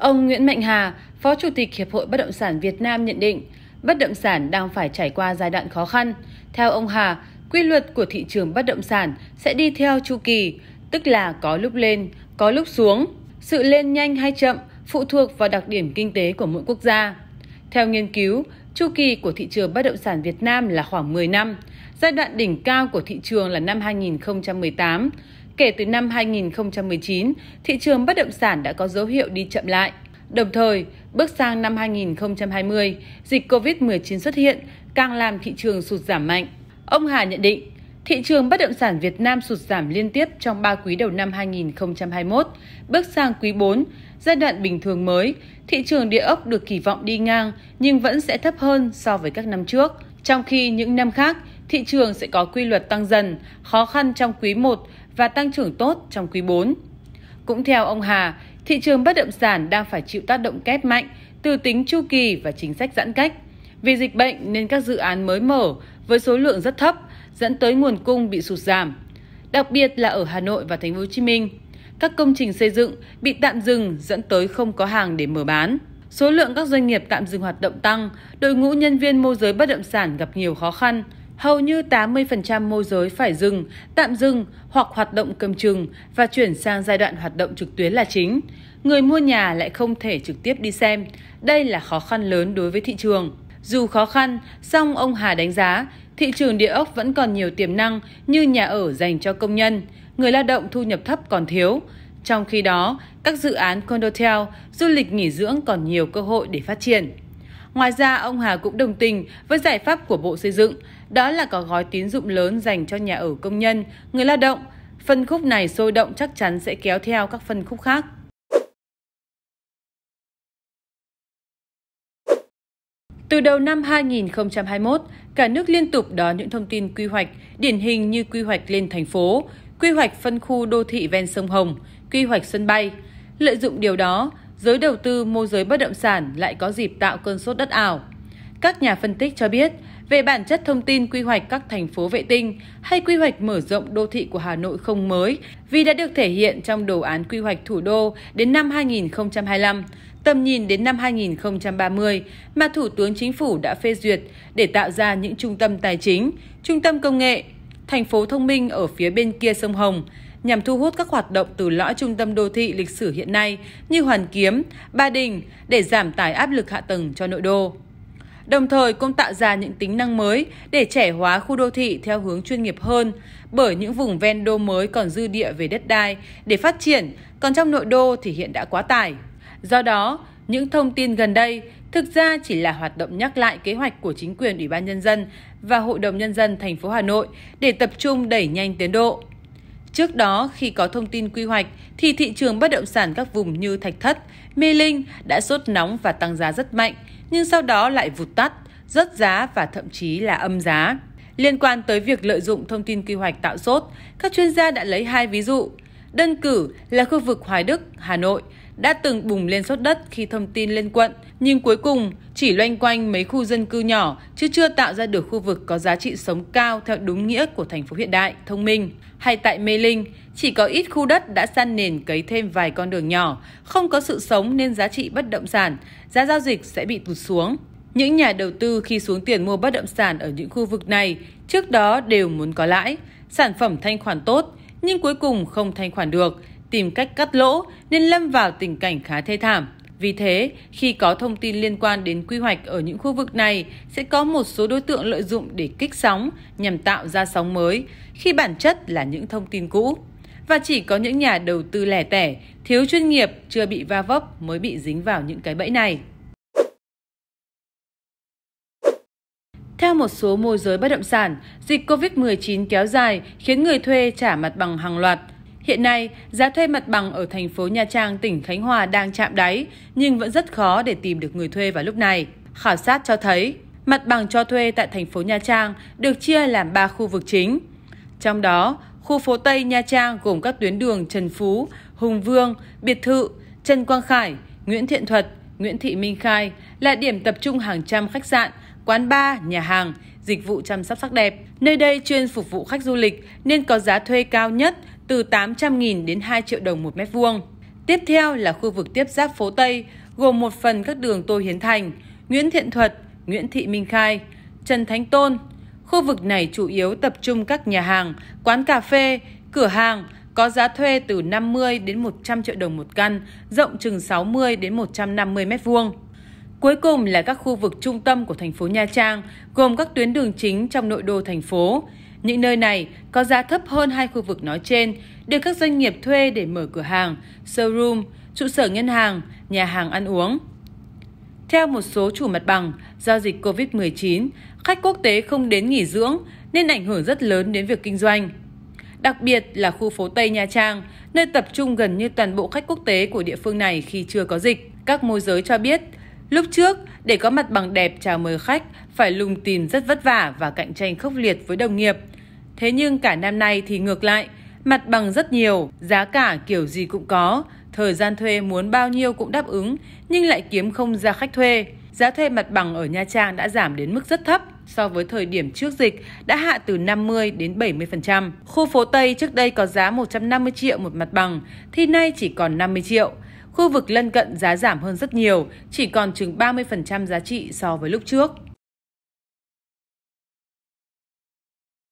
Ông Nguyễn Mạnh Hà, Phó Chủ tịch Hiệp hội Bất động sản Việt Nam nhận định, bất động sản đang phải trải qua giai đoạn khó khăn. Theo ông Hà, quy luật của thị trường bất động sản sẽ đi theo chu kỳ, tức là có lúc lên, có lúc xuống. Sự lên nhanh hay chậm phụ thuộc vào đặc điểm kinh tế của mỗi quốc gia. Theo nghiên cứu, chu kỳ của thị trường bất động sản Việt Nam là khoảng 10 năm. Giai đoạn đỉnh cao của thị trường là năm 2018. Kể từ năm 2019, thị trường bất động sản đã có dấu hiệu đi chậm lại. Đồng thời, bước sang năm 2020, dịch COVID-19 xuất hiện càng làm thị trường sụt giảm mạnh. Ông Hà nhận định, thị trường bất động sản Việt Nam sụt giảm liên tiếp trong 3 quý đầu năm 2021. Bước sang quý 4, giai đoạn bình thường mới, thị trường địa ốc được kỳ vọng đi ngang nhưng vẫn sẽ thấp hơn so với các năm trước. Trong khi những năm khác, thị trường sẽ có quy luật tăng dần, khó khăn trong quý 1 và tăng trưởng tốt trong quý 4. Cũng theo ông Hà, thị trường bất động sản đang phải chịu tác động kép mạnh từ tính chu kỳ và chính sách giãn cách. Vì dịch bệnh nên các dự án mới mở với số lượng rất thấp dẫn tới nguồn cung bị sụt giảm. Đặc biệt là ở Hà Nội và Thành phố Hồ Chí Minh, các công trình xây dựng bị tạm dừng dẫn tới không có hàng để mở bán. Số lượng các doanh nghiệp tạm dừng hoạt động tăng, đội ngũ nhân viên môi giới bất động sản gặp nhiều khó khăn, hầu như 80% môi giới phải dừng, tạm dừng hoặc hoạt động cầm chừng và chuyển sang giai đoạn hoạt động trực tuyến là chính. Người mua nhà lại không thể trực tiếp đi xem. Đây là khó khăn lớn đối với thị trường. Dù khó khăn, song ông Hà đánh giá thị trường địa ốc vẫn còn nhiều tiềm năng như nhà ở dành cho công nhân, người lao động thu nhập thấp còn thiếu. Trong khi đó, các dự án condotel, du lịch nghỉ dưỡng còn nhiều cơ hội để phát triển. Ngoài ra, ông Hà cũng đồng tình với giải pháp của Bộ Xây dựng đó là có gói tín dụng lớn dành cho nhà ở công nhân, người lao động. Phân khúc này sôi động chắc chắn sẽ kéo theo các phân khúc khác. Từ đầu năm 2021, cả nước liên tục đón những thông tin quy hoạch, điển hình như quy hoạch lên thành phố, quy hoạch phân khu đô thị ven sông Hồng, quy hoạch sân bay. Lợi dụng điều đó, giới đầu tư môi giới bất động sản lại có dịp tạo cơn sốt đất ảo. Các nhà phân tích cho biết, về bản chất thông tin quy hoạch các thành phố vệ tinh hay quy hoạch mở rộng đô thị của Hà Nội không mới vì đã được thể hiện trong đồ án quy hoạch thủ đô đến năm 2025, tầm nhìn đến năm 2030 mà Thủ tướng Chính phủ đã phê duyệt để tạo ra những trung tâm tài chính, trung tâm công nghệ, thành phố thông minh ở phía bên kia sông Hồng nhằm thu hút các hoạt động từ lõi trung tâm đô thị lịch sử hiện nay như Hoàn Kiếm, Ba Đình để giảm tải áp lực hạ tầng cho nội đô đồng thời cũng tạo ra những tính năng mới để trẻ hóa khu đô thị theo hướng chuyên nghiệp hơn, bởi những vùng ven đô mới còn dư địa về đất đai để phát triển, còn trong nội đô thì hiện đã quá tải. Do đó, những thông tin gần đây thực ra chỉ là hoạt động nhắc lại kế hoạch của chính quyền Ủy ban nhân dân và Hội đồng nhân dân thành phố Hà Nội để tập trung đẩy nhanh tiến độ. Trước đó, khi có thông tin quy hoạch thì thị trường bất động sản các vùng như Thạch Thất, Mê Linh đã sốt nóng và tăng giá rất mạnh nhưng sau đó lại vụt tắt, rớt giá và thậm chí là âm giá. Liên quan tới việc lợi dụng thông tin quy hoạch tạo sốt, các chuyên gia đã lấy hai ví dụ. Đơn cử là khu vực Hoài Đức, Hà Nội – đã từng bùng lên sốt đất khi thông tin lên quận, nhưng cuối cùng chỉ loanh quanh mấy khu dân cư nhỏ chứ chưa tạo ra được khu vực có giá trị sống cao theo đúng nghĩa của thành phố hiện đại, thông minh. Hay tại Mê Linh, chỉ có ít khu đất đã san nền cấy thêm vài con đường nhỏ, không có sự sống nên giá trị bất động sản, giá giao dịch sẽ bị tụt xuống. Những nhà đầu tư khi xuống tiền mua bất động sản ở những khu vực này trước đó đều muốn có lãi, sản phẩm thanh khoản tốt nhưng cuối cùng không thanh khoản được tìm cách cắt lỗ nên lâm vào tình cảnh khá thê thảm. Vì thế, khi có thông tin liên quan đến quy hoạch ở những khu vực này, sẽ có một số đối tượng lợi dụng để kích sóng nhằm tạo ra sóng mới, khi bản chất là những thông tin cũ. Và chỉ có những nhà đầu tư lẻ tẻ, thiếu chuyên nghiệp, chưa bị va vấp mới bị dính vào những cái bẫy này. Theo một số môi giới bất động sản, dịch COVID-19 kéo dài khiến người thuê trả mặt bằng hàng loạt, Hiện nay, giá thuê mặt bằng ở thành phố Nha Trang, tỉnh Khánh Hòa đang chạm đáy, nhưng vẫn rất khó để tìm được người thuê vào lúc này. Khảo sát cho thấy, mặt bằng cho thuê tại thành phố Nha Trang được chia làm 3 khu vực chính. Trong đó, khu phố Tây Nha Trang gồm các tuyến đường Trần Phú, Hùng Vương, Biệt Thự, Trần Quang Khải, Nguyễn Thiện Thuật, Nguyễn Thị Minh Khai là điểm tập trung hàng trăm khách sạn, quán bar, nhà hàng, dịch vụ chăm sóc sắc đẹp. Nơi đây chuyên phục vụ khách du lịch nên có giá thuê cao nhất từ 800.000 đến 2 triệu đồng một mét vuông. Tiếp theo là khu vực tiếp giáp phố Tây, gồm một phần các đường Tô Hiến Thành, Nguyễn Thiện Thuật, Nguyễn Thị Minh Khai, Trần Thánh Tôn. Khu vực này chủ yếu tập trung các nhà hàng, quán cà phê, cửa hàng có giá thuê từ 50 đến 100 triệu đồng một căn, rộng chừng 60 đến 150 mét vuông. Cuối cùng là các khu vực trung tâm của thành phố Nha Trang, gồm các tuyến đường chính trong nội đô thành phố. Những nơi này có giá thấp hơn hai khu vực nói trên, được các doanh nghiệp thuê để mở cửa hàng, showroom, trụ sở ngân hàng, nhà hàng ăn uống. Theo một số chủ mặt bằng, do dịch COVID-19, khách quốc tế không đến nghỉ dưỡng nên ảnh hưởng rất lớn đến việc kinh doanh. Đặc biệt là khu phố Tây Nha Trang, nơi tập trung gần như toàn bộ khách quốc tế của địa phương này khi chưa có dịch. Các môi giới cho biết Lúc trước, để có mặt bằng đẹp chào mời khách, phải lùng tìm rất vất vả và cạnh tranh khốc liệt với đồng nghiệp. Thế nhưng cả năm nay thì ngược lại, mặt bằng rất nhiều, giá cả kiểu gì cũng có, thời gian thuê muốn bao nhiêu cũng đáp ứng, nhưng lại kiếm không ra khách thuê. Giá thuê mặt bằng ở Nha Trang đã giảm đến mức rất thấp so với thời điểm trước dịch, đã hạ từ 50 đến 70%. Khu phố Tây trước đây có giá 150 triệu một mặt bằng, thì nay chỉ còn 50 triệu. Khu vực lân cận giá giảm hơn rất nhiều, chỉ còn chừng 30% giá trị so với lúc trước.